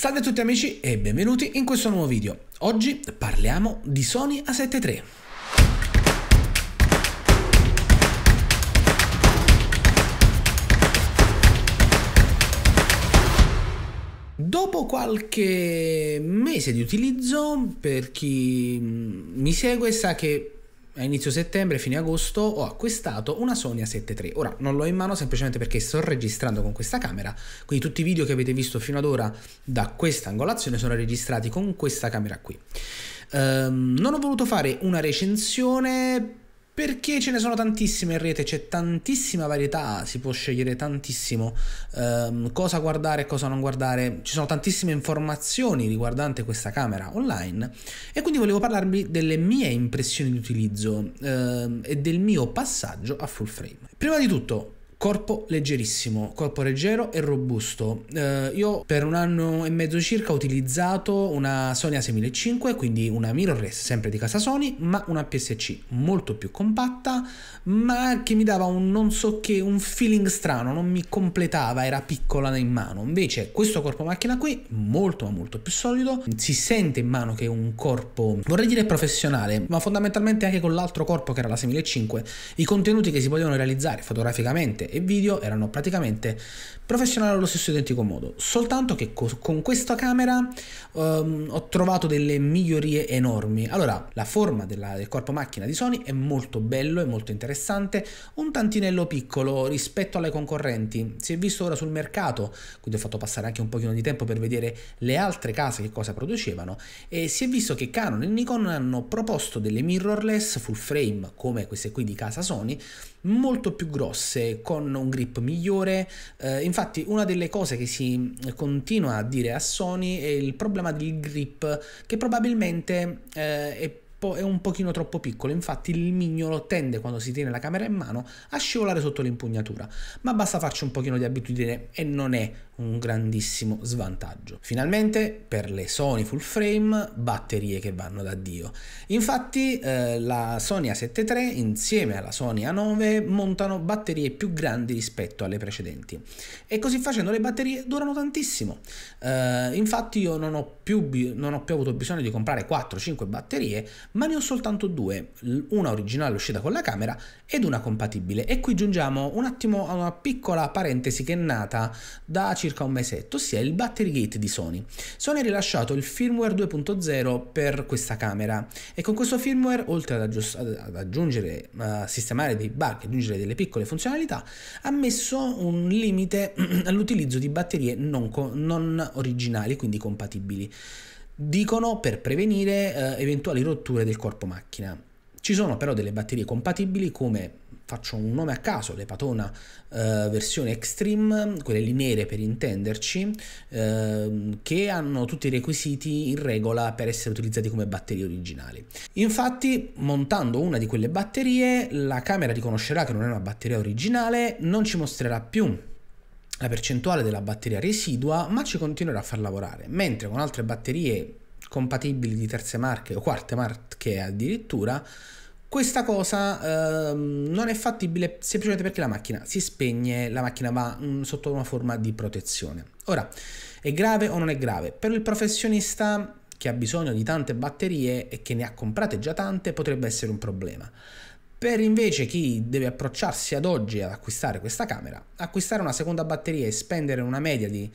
Salve a tutti amici e benvenuti in questo nuovo video. Oggi parliamo di Sony A7 III. Dopo qualche mese di utilizzo, per chi mm, mi segue sa che a inizio settembre, fine agosto, ho acquistato una Sony A7 Ora non l'ho in mano semplicemente perché sto registrando con questa camera, quindi tutti i video che avete visto fino ad ora da questa angolazione sono registrati con questa camera qui. Um, non ho voluto fare una recensione perché ce ne sono tantissime in rete, c'è tantissima varietà, si può scegliere tantissimo ehm, cosa guardare e cosa non guardare, ci sono tantissime informazioni riguardanti questa camera online e quindi volevo parlarvi delle mie impressioni di utilizzo ehm, e del mio passaggio a full frame. Prima di tutto, Corpo leggerissimo, corpo leggero e robusto. Eh, io per un anno e mezzo circa ho utilizzato una Sony A6500, quindi una mirrorless sempre di casa Sony, ma una PSC molto più compatta, ma che mi dava un non so che, un feeling strano, non mi completava, era piccola in mano. Invece questo corpo macchina qui, molto ma molto più solido, si sente in mano che è un corpo, vorrei dire professionale, ma fondamentalmente anche con l'altro corpo che era la 6500, i contenuti che si potevano realizzare fotograficamente e video erano praticamente professionali allo stesso identico modo, soltanto che con questa camera um, ho trovato delle migliorie enormi. Allora, la forma della, del corpo macchina di Sony è molto bello, è molto interessante, un tantinello piccolo rispetto alle concorrenti. Si è visto ora sul mercato, quindi ho fatto passare anche un pochino di tempo per vedere le altre case che cosa producevano e si è visto che Canon e Nikon hanno proposto delle mirrorless full frame come queste qui di casa Sony molto più grosse con con un grip migliore. Eh, infatti una delle cose che si eh, continua a dire a Sony è il problema del grip che probabilmente eh, è è un pochino troppo piccolo, infatti il mignolo tende quando si tiene la camera in mano a scivolare sotto l'impugnatura, ma basta farci un pochino di abitudine e non è un grandissimo svantaggio. Finalmente per le Sony full frame batterie che vanno da Dio. Infatti eh, la Sony A7 III insieme alla Sony A9 montano batterie più grandi rispetto alle precedenti e così facendo le batterie durano tantissimo. Eh, infatti io non ho, più, non ho più avuto bisogno di comprare 4-5 batterie ma ne ho soltanto due, una originale uscita con la camera ed una compatibile e qui giungiamo un attimo a una piccola parentesi che è nata da circa circa un mesetto, ossia il Battery Gate di Sony. Sony ha rilasciato il firmware 2.0 per questa camera e con questo firmware, oltre ad, ad aggiungere, a eh, sistemare dei bug, aggiungere delle piccole funzionalità, ha messo un limite all'utilizzo di batterie non, non originali, quindi compatibili. Dicono per prevenire eh, eventuali rotture del corpo macchina. Ci sono però delle batterie compatibili come faccio un nome a caso, l'epatona eh, versione extreme, quelle lì nere per intenderci, eh, che hanno tutti i requisiti in regola per essere utilizzati come batterie originali. Infatti, montando una di quelle batterie, la camera riconoscerà che non è una batteria originale, non ci mostrerà più la percentuale della batteria residua, ma ci continuerà a far lavorare, mentre con altre batterie compatibili di terze marche o quarte marche addirittura questa cosa ehm, non è fattibile semplicemente perché la macchina si spegne, la macchina va mh, mm, sotto una forma di protezione. Ora, è grave o non è grave? Per il professionista che ha bisogno di tante batterie e che ne ha comprate già tante potrebbe essere un problema. Per invece chi deve approcciarsi ad oggi ad acquistare questa camera, acquistare una seconda batteria e spendere una media di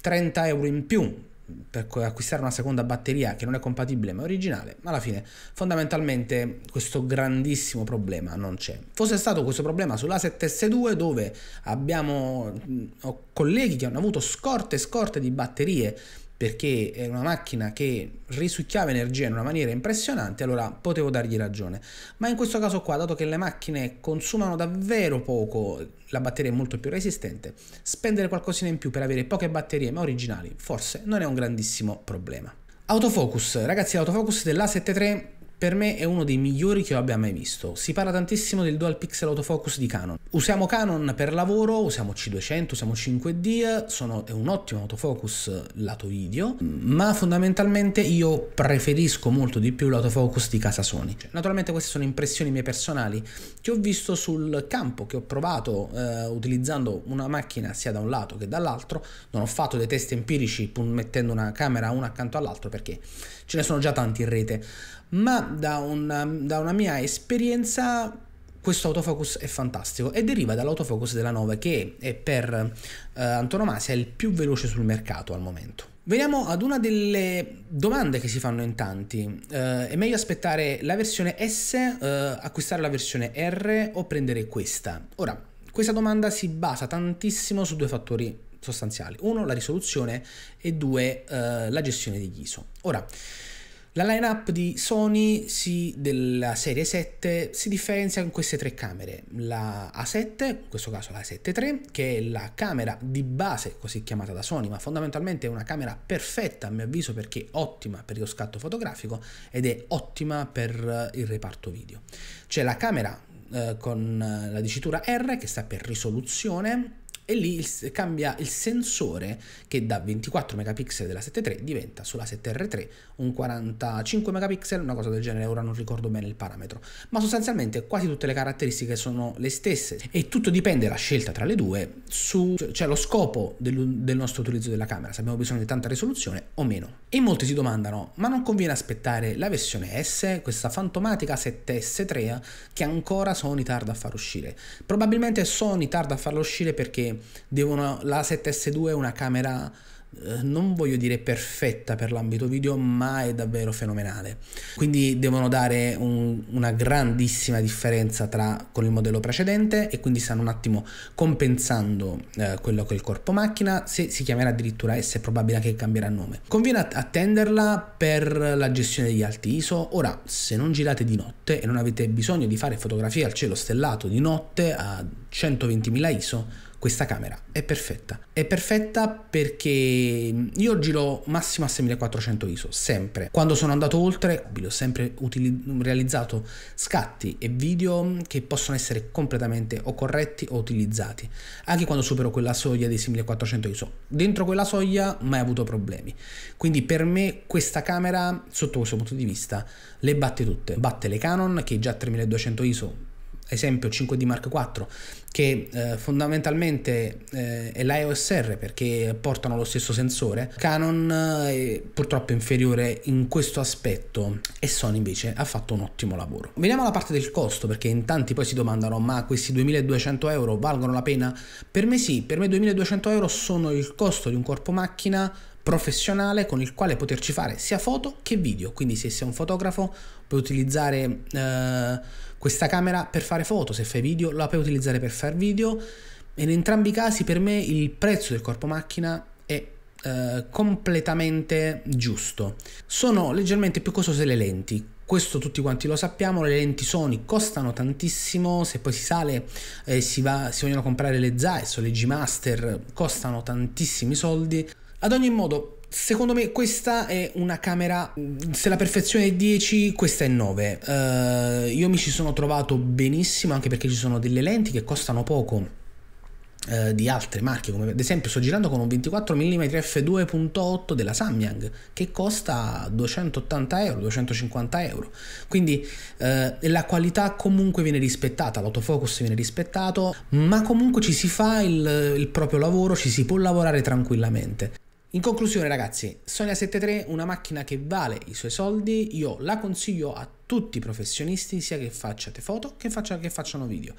30 euro in più per acquistare una seconda batteria che non è compatibile ma originale, ma alla fine fondamentalmente questo grandissimo problema non c'è. Fosse stato questo problema sulla 7S2 dove abbiamo colleghi che hanno avuto scorte e scorte di batterie perché è una macchina che risucchiava energia in una maniera impressionante, allora potevo dargli ragione. Ma in questo caso qua, dato che le macchine consumano davvero poco, la batteria è molto più resistente, spendere qualcosina in più per avere poche batterie ma originali forse non è un grandissimo problema. Autofocus, ragazzi l'autofocus dell'A73 per me è uno dei migliori che io abbia mai visto. Si parla tantissimo del dual pixel autofocus di Canon. Usiamo Canon per lavoro, usiamo C200, usiamo 5D, sono, è un ottimo autofocus lato video, ma fondamentalmente io preferisco molto di più l'autofocus di casa Sony. Cioè, naturalmente queste sono impressioni mie personali che ho visto sul campo, che ho provato eh, utilizzando una macchina sia da un lato che dall'altro. Non ho fatto dei test empirici mettendo una camera una accanto all'altro perché ce ne sono già tanti in rete, ma da una, da una mia esperienza questo autofocus è fantastico e deriva dall'autofocus della 9 che è per eh, antonomasia il più veloce sul mercato al momento. Veniamo ad una delle domande che si fanno in tanti. Eh, è meglio aspettare la versione S, eh, acquistare la versione R o prendere questa? Ora, questa domanda si basa tantissimo su due fattori sostanziali. Uno, la risoluzione e due, eh, la gestione di ISO. Ora, la lineup di Sony si, della serie 7 si differenzia in queste tre camere, la A7, in questo caso la A7 III, che è la camera di base, così chiamata da Sony, ma fondamentalmente è una camera perfetta a mio avviso perché è ottima per lo scatto fotografico ed è ottima per eh, il reparto video. C'è la camera eh, con eh, la dicitura R che sta per risoluzione, e lì il, cambia il sensore che da 24 megapixel della 7.3 diventa sulla 7R3 un 45 megapixel, una cosa del genere, ora non ricordo bene il parametro, ma sostanzialmente quasi tutte le caratteristiche sono le stesse e tutto dipende la scelta tra le due su cioè lo scopo del, del nostro utilizzo della camera, se abbiamo bisogno di tanta risoluzione o meno. E molti si domandano, ma non conviene aspettare la versione S, questa fantomatica 7S3 che ancora Sony tarda a far uscire? Probabilmente Sony tarda a farla uscire perché devono, la 7S2 è una camera eh, non voglio dire perfetta per l'ambito video, ma è davvero fenomenale. Quindi devono dare un, una grandissima differenza tra con il modello precedente e quindi stanno un attimo compensando eh, quello che è il corpo macchina, se si chiamerà addirittura S è probabile che cambierà nome. Conviene attenderla per la gestione degli alti ISO. Ora, se non girate di notte e non avete bisogno di fare fotografie al cielo stellato di notte a 120.000 ISO, questa camera è perfetta. È perfetta perché io giro massimo a 6400 ISO, sempre. Quando sono andato oltre, ho sempre realizzato scatti e video che possono essere completamente o corretti o utilizzati, anche quando supero quella soglia dei 6400 ISO. Dentro quella soglia mai avuto problemi. Quindi per me questa camera, sotto questo punto di vista, le batte tutte. Batte le Canon che già a 3200 ISO esempio 5D Mark IV, che eh, fondamentalmente eh, è R perché portano lo stesso sensore, Canon eh, è purtroppo inferiore in questo aspetto e Sony invece ha fatto un ottimo lavoro. Veniamo alla parte del costo perché in tanti poi si domandano ma questi 2200 euro valgono la pena? Per me sì, per me 2200 euro sono il costo di un corpo macchina professionale con il quale poterci fare sia foto che video. Quindi se sei un fotografo puoi utilizzare eh, questa camera per fare foto, se fai video la puoi utilizzare per fare video. in entrambi i casi per me il prezzo del corpo macchina è eh, completamente giusto. Sono leggermente più costose le lenti, questo tutti quanti lo sappiamo, le lenti Sony costano tantissimo, se poi si sale e eh, si, si vogliono comprare le Zeiss o le G-Master costano tantissimi soldi, ad ogni modo, Secondo me questa è una camera, mm, se la perfezione è 10, questa è 9. Uh, eh, io mi ci sono trovato benissimo anche perché ci sono delle lenti che costano poco uh, di altre marche, come ad esempio sto girando con un 24 mm f2.8 della Samyang che costa 280 euro, 250 euro. Quindi uh, la qualità comunque viene rispettata, l'autofocus viene rispettato, ma comunque ci si fa il, il proprio lavoro, ci si può lavorare tranquillamente. In conclusione ragazzi, Sony 73 è una macchina che vale i suoi soldi, io la consiglio a tutti i professionisti, sia che facciate foto che, faccia, che facciano video.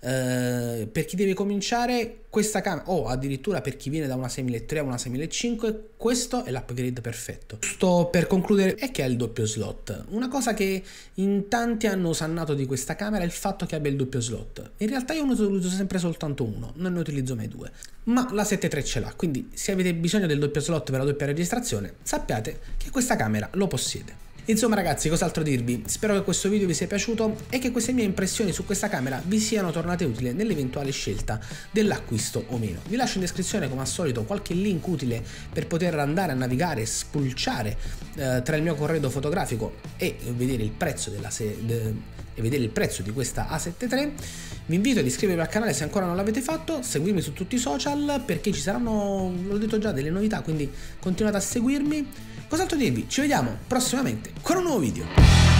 Eh, per chi deve cominciare questa camera, o addirittura per chi viene da una 6003 a una 6005, questo è l'upgrade perfetto. Sto per concludere, è che ha il doppio slot. Una cosa che in tanti hanno sannato di questa camera è il fatto che abbia il doppio slot. In realtà io ne uso sempre soltanto uno, non ne utilizzo mai due. Ma la 73 ce l'ha, quindi se avete bisogno del doppio slot per la doppia registrazione, sappiate che questa camera lo possiede. Insomma ragazzi cos'altro dirvi, spero che questo video vi sia piaciuto e che queste mie impressioni su questa camera vi siano tornate utili nell'eventuale scelta dell'acquisto o meno. Vi lascio in descrizione come al solito qualche link utile per poter andare a navigare e spulciare eh, tra il mio corredo fotografico e vedere il prezzo della de e vedere il prezzo di questa a 73 Vi invito ad iscrivervi al canale se ancora non l'avete fatto, seguirmi su tutti i social perché ci saranno, l'ho detto già, delle novità, quindi continuate a seguirmi Cos'altro dirvi? Ci vediamo prossimamente con un nuovo video.